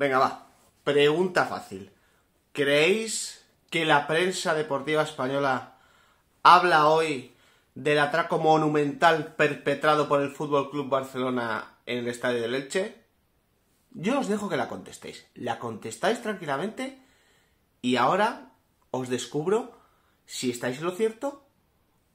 Venga, va. Pregunta fácil. ¿Creéis que la prensa deportiva española habla hoy del atraco monumental perpetrado por el Fútbol Club Barcelona en el estadio de Leche? Yo os dejo que la contestéis. La contestáis tranquilamente y ahora os descubro si estáis lo cierto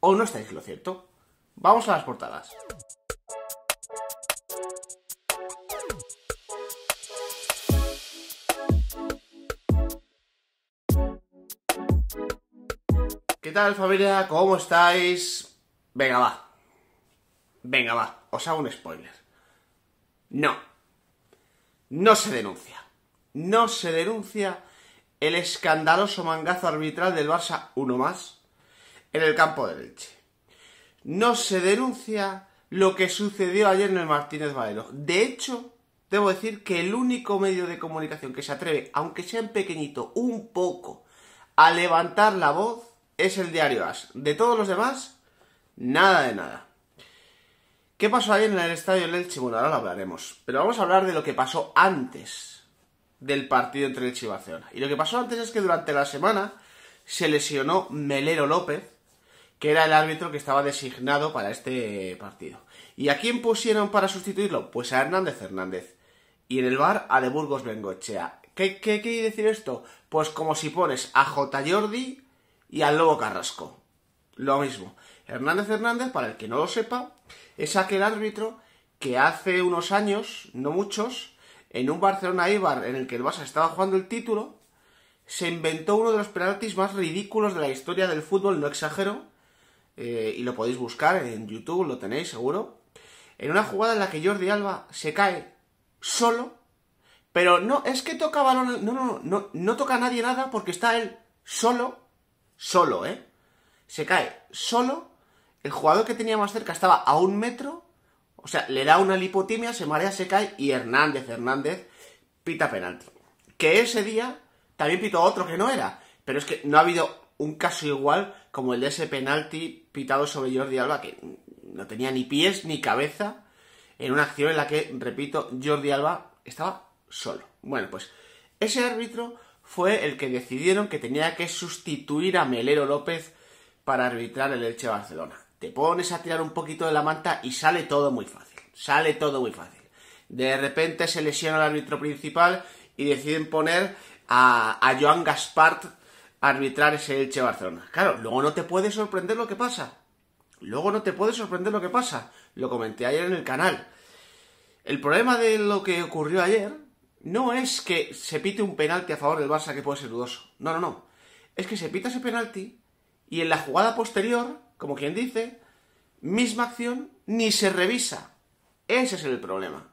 o no estáis lo cierto. Vamos a las portadas. ¿Qué tal familia? ¿Cómo estáis? Venga, va. Venga, va. Os hago un spoiler. No. No se denuncia. No se denuncia el escandaloso mangazo arbitral del Barça, uno más, en el campo de Leche. No se denuncia lo que sucedió ayer en el Martínez Valero. De hecho, debo decir que el único medio de comunicación que se atreve, aunque sea en pequeñito, un poco, a levantar la voz es el diario As. De todos los demás, nada de nada. ¿Qué pasó ahí en el estadio del Elche? ahora lo hablaremos. Pero vamos a hablar de lo que pasó antes del partido entre Elche y Barcelona. Y lo que pasó antes es que durante la semana se lesionó Melero López, que era el árbitro que estaba designado para este partido. ¿Y a quién pusieron para sustituirlo? Pues a Hernández Hernández. Y en el bar a De Burgos Bengochea. ¿Qué, qué quiere decir esto? Pues como si pones a J. Jordi y al Lobo Carrasco. Lo mismo. Hernández Hernández, para el que no lo sepa, es aquel árbitro que hace unos años, no muchos, en un Barcelona Ibar en el que el Barça estaba jugando el título, se inventó uno de los penaltis más ridículos de la historia del fútbol, no exagero, eh, y lo podéis buscar en YouTube, lo tenéis seguro, en una jugada en la que Jordi Alba se cae solo, pero no, es que toca balón, no, no, no, no toca a nadie nada porque está él solo Solo, ¿eh? Se cae solo. El jugador que tenía más cerca estaba a un metro. O sea, le da una lipotimia, se marea, se cae. Y Hernández, Hernández, pita penalti. Que ese día también pitó otro que no era. Pero es que no ha habido un caso igual como el de ese penalti pitado sobre Jordi Alba, que no tenía ni pies ni cabeza, en una acción en la que, repito, Jordi Alba estaba solo. Bueno, pues ese árbitro fue el que decidieron que tenía que sustituir a Melero López para arbitrar el Elche Barcelona. Te pones a tirar un poquito de la manta y sale todo muy fácil. Sale todo muy fácil. De repente se lesiona el árbitro principal y deciden poner a, Joan Gaspart a arbitrar ese Elche Barcelona. Claro, luego no te puede sorprender lo que pasa. Luego no te puede sorprender lo que pasa. Lo comenté ayer en el canal. El problema de lo que ocurrió ayer no es que se pite un penalti a favor del Barça que puede ser dudoso. No, no, no. Es que se pita ese penalti y en la jugada posterior, como quien dice, misma acción ni se revisa. Ese es el problema.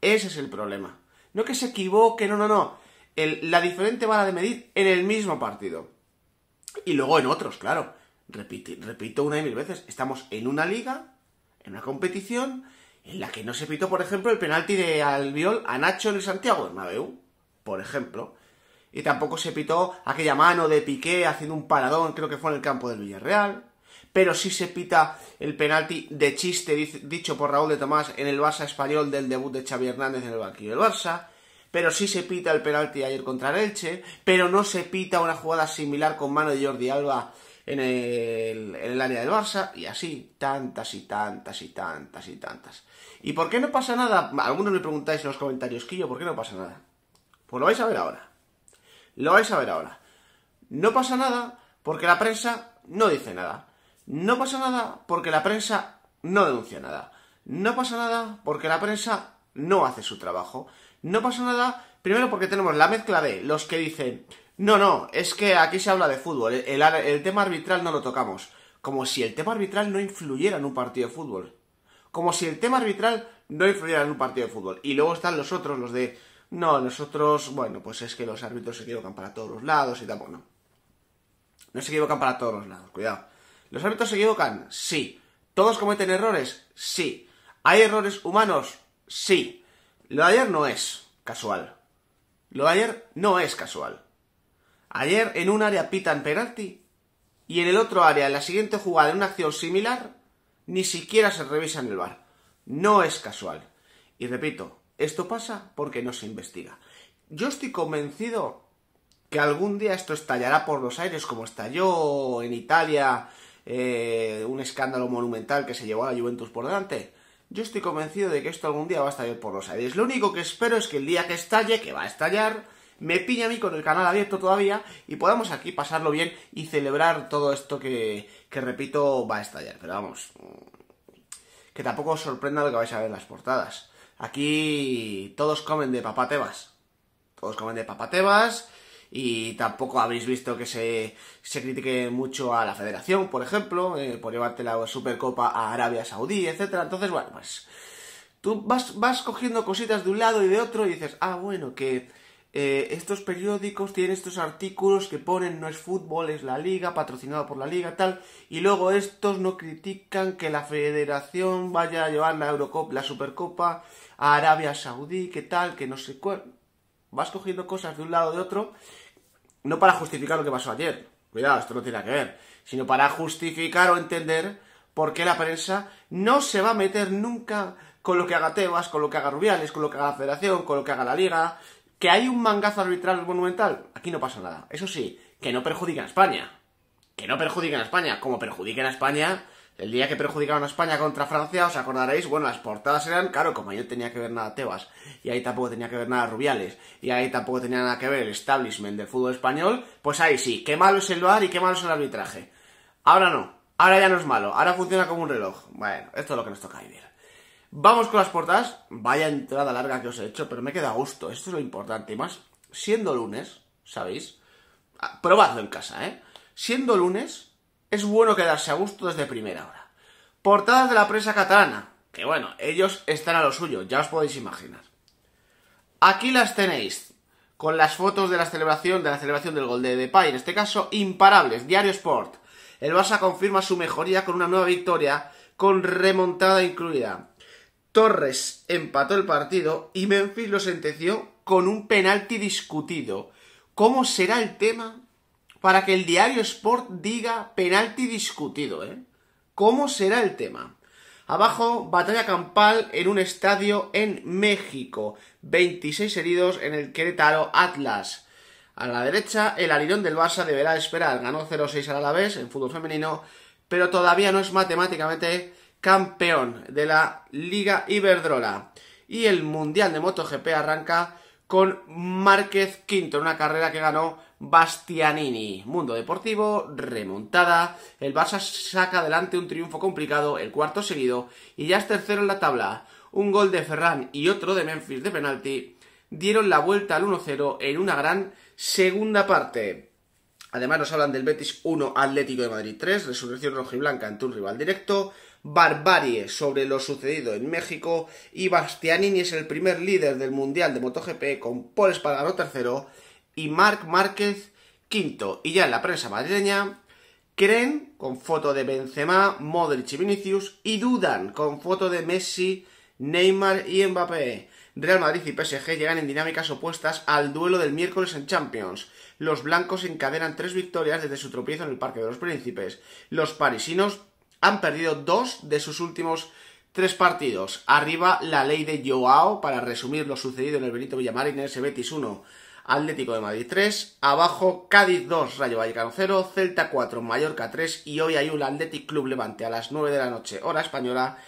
Ese es el problema. No que se equivoque, no, no, no. la diferente vara de medir en el mismo partido. Y luego en otros, claro. repito una y mil veces, estamos en una liga, en una competición, en la que no se pitó, por ejemplo, el penalti de Albiol a Nacho en el Santiago Bernabéu, por ejemplo. Y tampoco se pitó aquella mano de Piqué haciendo un paradón, creo que fue en el campo del Villarreal. Pero sí se pita el penalti de chiste dicho por Raúl de Tomás en el Barça español del debut de Xavi Hernández en el banquillo del Barça. Pero sí se pita el penalti ayer contra el Elche. Pero no se pita una jugada similar con mano de Jordi Alba en el, en el área del Barça. Y así, tantas y tantas y tantas y tantas. ¿Y por qué no pasa nada? Algunos me preguntáis en los comentarios, Quillo, ¿por qué no pasa nada? Pues lo vais a ver ahora. Lo vais a ver ahora. No pasa nada porque la prensa no dice nada. No pasa nada porque la prensa no denuncia nada. No pasa nada porque la prensa no hace su trabajo. No pasa nada, primero porque tenemos la mezcla de los que dicen, no, no, es que aquí se habla de fútbol, el tema arbitral no lo tocamos. Como si el tema arbitral no influyera en un partido de fútbol. Como si el tema arbitral no influyera en un partido de fútbol. Y luego están los otros, los de, no, nosotros, bueno, pues es que los árbitros se equivocan para todos los lados y tampoco, no. No se equivocan para todos los lados, cuidado. ¿Los árbitros se equivocan? Sí. ¿Todos cometen errores? Sí. ¿Hay errores humanos? Sí. Lo de ayer no es casual. Lo de ayer no es casual. Ayer en un área pitan penalti y en el otro área, en la siguiente jugada, en una acción similar, ni siquiera se revisa en el bar. No es casual. Y repito, esto pasa porque no se investiga. Yo estoy convencido que algún día esto estallará por los aires como estalló en Italia eh, un escándalo monumental que se llevó a la Juventus por delante. Yo estoy convencido de que esto algún día va a estallar por los aires. Lo único que espero es que el día que estalle, que va a estallar, me pilla a mí con el canal abierto todavía y podamos aquí pasarlo bien y celebrar todo esto que, repito, va a estallar. Pero vamos, mm, que tampoco os sorprenda lo que vais a ver en las portadas. Aquí todos comen de papatebas. Todos comen de papatebas y tampoco habéis visto que se, critique mucho a la federación, por ejemplo, eh, por llevarte la Supercopa a Arabia Saudí, etcétera. Entonces, bueno, pues tú vas, vas cogiendo cositas de un lado y de otro y dices, ah, bueno, que eh, estos periódicos tienen estos artículos que ponen no es fútbol, es la liga, patrocinado por la liga, tal, y luego estos no critican que la federación vaya a llevar la Eurocopa, la Supercopa a Arabia Saudí, que tal, que no sé cuál. Vas cogiendo cosas de un lado o de otro, no para justificar lo que pasó ayer, cuidado, esto no tiene que ver, sino para justificar o entender por qué la prensa no se va a meter nunca con lo que haga Tebas, con lo que haga Rubiales, con lo que haga la Federación, con lo que haga la Liga, ¿Que hay un mangazo arbitral monumental? Aquí no pasa nada. Eso sí, que no perjudiquen a España. Que no perjudiquen a España. Como perjudiquen a España, el día que perjudicaban a España contra Francia, os acordaréis, bueno, las portadas eran, claro, como yo tenía que ver nada Tebas, y ahí tampoco tenía que ver nada Rubiales, y ahí tampoco tenía nada que ver el establishment del fútbol español, pues ahí sí, qué malo es el lugar y qué malo es el arbitraje. Ahora no, ahora ya no es malo, ahora funciona como un reloj. Bueno, esto es lo que nos toca vivir. Vamos con las portadas. Vaya entrada larga que os he hecho, pero me queda a gusto. Esto es lo importante. Y más, siendo lunes, ¿sabéis? Ah, probadlo en casa, ¿eh? Siendo lunes, es bueno quedarse a gusto desde primera hora. Portadas de la prensa catalana. Que bueno, ellos están a lo suyo, ya os podéis imaginar. Aquí las tenéis, con las fotos de la celebración, de la celebración del gol de Depay, en este caso, imparables, Diario Sport. El Barça confirma su mejoría con una nueva victoria, con remontada incluida. Torres empató el partido y Memphis lo sentenció con un penalti discutido. ¿Cómo será el tema para que el diario Sport diga penalti discutido, eh? ¿Cómo será el tema? Abajo, batalla campal en un estadio en México. 26 heridos en el Querétaro Atlas. A la derecha, el alirón del Barça deberá esperar. Ganó 0-6 la vez en fútbol femenino, pero todavía no es matemáticamente campeón de la Liga Iberdrola. Y el Mundial de MotoGP arranca con Márquez Quinto, una carrera que ganó Bastianini. Mundo Deportivo, remontada. El Barça saca adelante un triunfo complicado, el cuarto seguido, y ya es tercero en la tabla. Un gol de Ferran y otro de Memphis de penalti dieron la vuelta al 1-0 en una gran segunda parte. Además nos hablan del Betis 1, Atlético de Madrid 3, Resurrección Roja y Blanca ante un rival directo, barbarie sobre lo sucedido en México y Bastianini es el primer líder del Mundial de MotoGP con Paul Espargaró tercero y Marc Márquez quinto. Y ya en la prensa madrileña creen con foto de Benzema, Modric y Vinicius y dudan con foto de Messi, Neymar y Mbappé. Real Madrid y PSG llegan en dinámicas opuestas al duelo del miércoles en Champions. Los blancos encadenan tres victorias desde su tropiezo en el Parque de los Príncipes. Los parisinos han perdido dos de sus últimos tres partidos. Arriba la ley de Joao, para resumir lo sucedido en el Benito Villamarín, en el Betis 1, Atlético de Madrid 3. Abajo Cádiz 2, Rayo Vallecano 0, Celta 4, Mallorca 3 y hoy hay un atlético Club Levante a las 9 de la noche, hora española.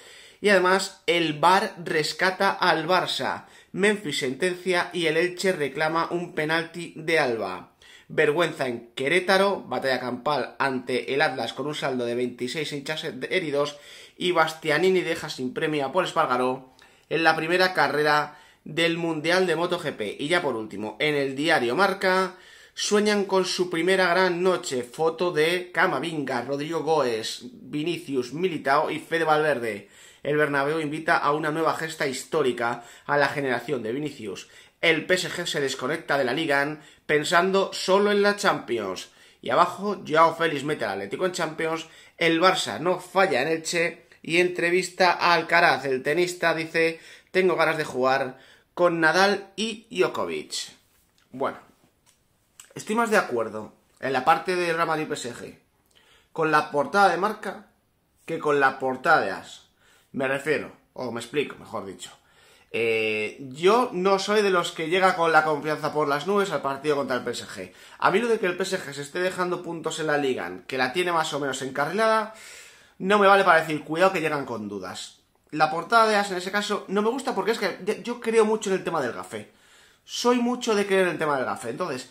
Y además el Bar rescata al Barça. Memphis sentencia y el Elche reclama un penalti de Alba. Vergüenza en Querétaro, batalla campal ante el Atlas con un saldo de 26 hinchas heridos y Bastianini deja sin premio a Paul Espargaró en la primera carrera del Mundial de MotoGP. Y ya por último, en el diario Marca, sueñan con su primera gran noche. Foto de Camavinga, Rodrigo Goes, Vinicius, Militao y Fede Valverde. El Bernabéu invita a una nueva gesta histórica a la generación de Vinicius, el PSG se desconecta de la Liga pensando solo en la Champions. Y abajo, Joao Félix mete al Atlético en Champions, el Barça no falla en el Che y entrevista a Alcaraz, el tenista, dice, tengo ganas de jugar con Nadal y Djokovic. Bueno, estoy más de acuerdo en la parte de rama del PSG con la portada de marca que con la portada de As. Me refiero, o me explico, mejor dicho. Eh, yo no soy de los que llega con la confianza por las nubes al partido contra el PSG. A mí lo de que el PSG se esté dejando puntos en la liga, que la tiene más o menos encarrilada, no me vale para decir cuidado que llegan con dudas. La portada de As en ese caso no me gusta porque es que yo creo mucho en el tema del café. Soy mucho de creer en el tema del café. Entonces,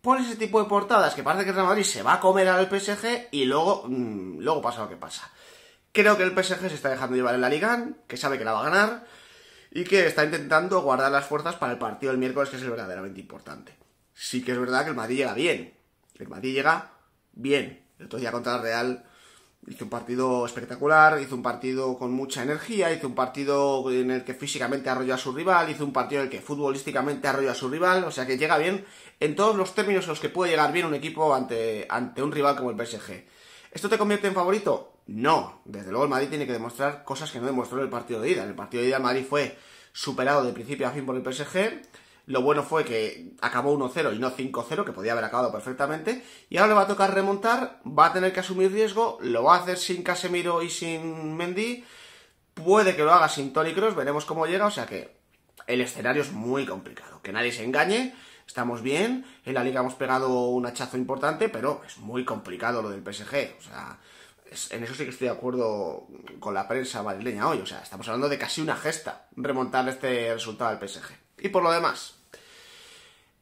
pones ese tipo de portadas que parece que el Real Madrid se va a comer al PSG y luego, mm, luego pasa lo que pasa. Creo que el PSG se está dejando llevar en la liga, que sabe que la va a ganar y que está intentando guardar las fuerzas para el partido del miércoles, que es el verdaderamente importante. Sí que es verdad que el Madrid llega bien. El Madrid llega bien. El otro día contra el Real hizo un partido espectacular, hizo un partido con mucha energía, hizo un partido en el que físicamente arrolló a su rival, hizo un partido en el que futbolísticamente arrolló a su rival, o sea que llega bien en todos los términos en los que puede llegar bien un equipo ante, ante un rival como el PSG. ¿Esto te convierte en favorito? No, desde luego el Madrid tiene que demostrar cosas que no demostró en el partido de ida. En el partido de ida el Madrid fue superado de principio a fin por el PSG. Lo bueno fue que acabó 1-0 y no 5-0, que podía haber acabado perfectamente. Y ahora le va a tocar remontar, va a tener que asumir riesgo, lo va a hacer sin Casemiro y sin Mendy. Puede que lo haga sin Toni Kroos, veremos cómo llega. O sea que el escenario es muy complicado. Que nadie se engañe, estamos bien. En la liga hemos pegado un hachazo importante, pero es muy complicado lo del PSG. O sea, en eso sí que estoy de acuerdo con la prensa madrileña hoy. O sea, estamos hablando de casi una gesta remontar este resultado al PSG. Y por lo demás,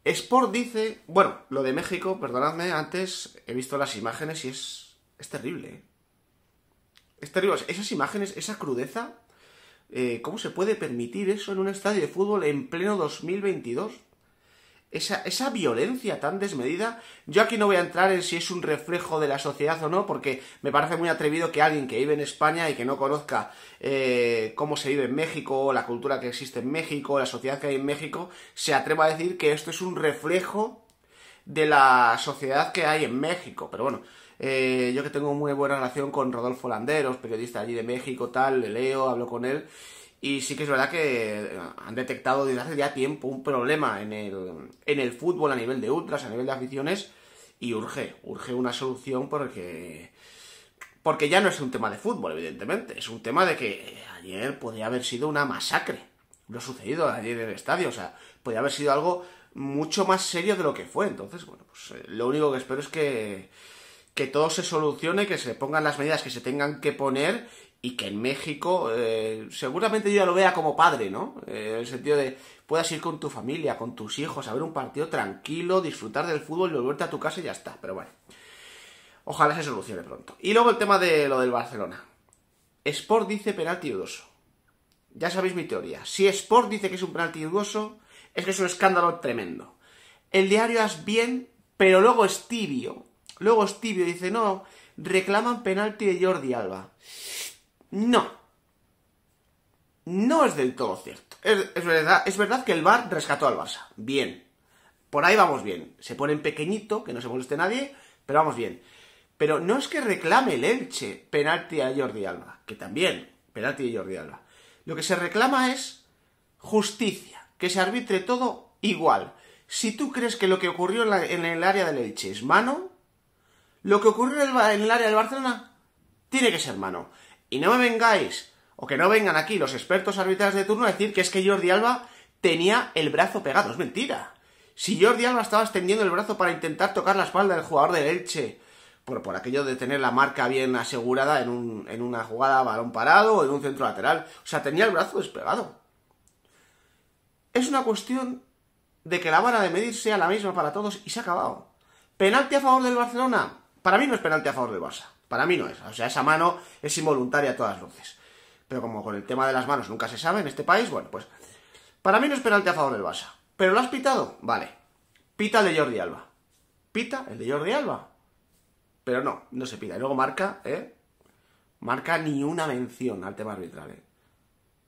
Sport dice, bueno, lo de México, perdonadme, antes he visto las imágenes y es, es terrible. ¿eh? Es terrible. Esas imágenes, esa crudeza, eh, ¿cómo se puede permitir eso en un estadio de fútbol en pleno 2022? esa, esa violencia tan desmedida. Yo aquí no voy a entrar en si es un reflejo de la sociedad o no, porque me parece muy atrevido que alguien que vive en España y que no conozca eh, cómo se vive en México, la cultura que existe en México, la sociedad que hay en México, se atreva a decir que esto es un reflejo de la sociedad que hay en México. Pero bueno, eh, yo que tengo muy buena relación con Rodolfo Landeros, periodista allí de México, tal, le leo, hablo con él, y sí que es verdad que han detectado desde hace ya tiempo un problema en el, en el fútbol a nivel de ultras, a nivel de aficiones, y urge, urge una solución porque, porque ya no es un tema de fútbol, evidentemente, es un tema de que ayer podría haber sido una masacre, lo sucedido ayer en el estadio, o sea, podría haber sido algo mucho más serio de lo que fue. Entonces, bueno, pues eh, lo único que espero es que, que todo se solucione, que se pongan las medidas que se tengan que poner y que en México eh, seguramente yo ya lo vea como padre, ¿no? Eh, en el sentido de puedas ir con tu familia, con tus hijos, a ver un partido tranquilo, disfrutar del fútbol y volverte a tu casa y ya está. Pero bueno, ojalá se solucione pronto. Y luego el tema de lo del Barcelona. Sport dice penalti dudoso. Ya sabéis mi teoría. Si Sport dice que es un penalti dudoso, es que es un escándalo tremendo. El diario es bien, pero luego es tibio. Luego es tibio, dice, no, reclaman penalti de Jordi Alba. No. No es del todo cierto. Es, verdad, es verdad que el VAR rescató al Barça. Bien. Por ahí vamos bien. Se pone en pequeñito, que no se moleste nadie, pero vamos bien. Pero no es que reclame el Elche penalti a Jordi Alba, que también, penalti a Jordi Alba. Lo que se reclama es justicia, que se arbitre todo igual. Si tú crees que lo que ocurrió en, el área del Elche es mano, lo que ocurrió en el, en el área del Barcelona tiene que ser mano. Y no me vengáis, o que no vengan aquí los expertos arbitrales de turno a decir que es que Jordi Alba tenía el brazo pegado. Es mentira. Si Jordi Alba estaba extendiendo el brazo para intentar tocar la espalda del jugador del Elche, por, por aquello de tener la marca bien asegurada en, un, una jugada balón parado o en un centro lateral. O sea, tenía el brazo despegado. Es una cuestión de que la vara de medir sea la misma para todos y se ha acabado. ¿Penalti a favor del Barcelona? Para mí no es penalti a favor del Barça. Para mí no es. O sea, esa mano es involuntaria a todas luces. Pero como con el tema de las manos nunca se sabe en este país, bueno, pues. Para mí no es penalti a favor del Barça. ¿Pero lo has pitado? Vale. Pita el de Jordi Alba. Pita el de Jordi Alba. Pero no, no se pita. Y luego marca, ¿eh? Marca ni una mención al tema arbitral, ¿eh?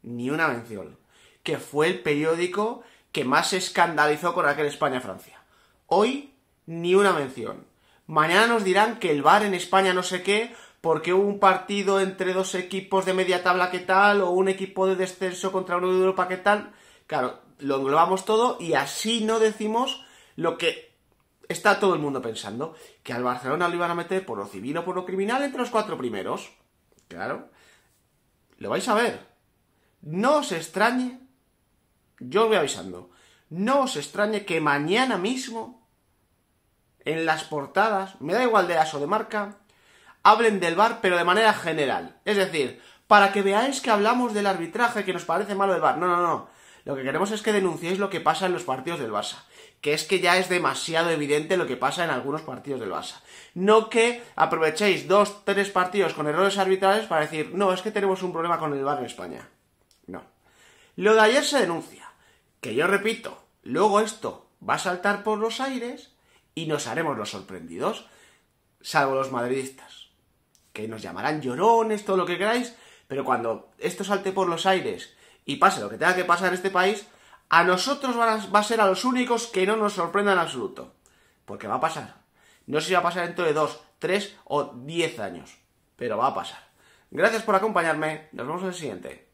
Ni una mención. Que fue el periódico que más se escandalizó con aquel España-Francia. Hoy, ni una mención. Mañana nos dirán que el VAR en España no sé qué, porque hubo un partido entre dos equipos de media tabla que tal, o un equipo de descenso contra uno de Europa qué tal. Claro, lo englobamos todo y así no decimos lo que está todo el mundo pensando, que al Barcelona lo iban a meter por lo civil o por lo criminal entre los cuatro primeros. Claro, lo vais a ver. No os extrañe, yo os voy avisando, no os extrañe que mañana mismo en las portadas, me da igual de aso de marca, hablen del bar, pero de manera general. Es decir, para que veáis que hablamos del arbitraje, que nos parece malo el bar. No, no, no. Lo que queremos es que denunciéis lo que pasa en los partidos del Barça. Que es que ya es demasiado evidente lo que pasa en algunos partidos del Barça. No que aprovechéis dos, tres partidos con errores arbitrales para decir, no, es que tenemos un problema con el bar en España. No. Lo de ayer se denuncia. Que yo repito, luego esto va a saltar por los aires y nos haremos los sorprendidos, salvo los madridistas, que nos llamarán llorones, todo lo que queráis, pero cuando esto salte por los aires y pase lo que tenga que pasar en este país, a nosotros va a ser a los únicos que no nos sorprendan en absoluto, porque va a pasar. No sé si va a pasar dentro de dos, tres o diez años, pero va a pasar. Gracias por acompañarme, nos vemos en el siguiente.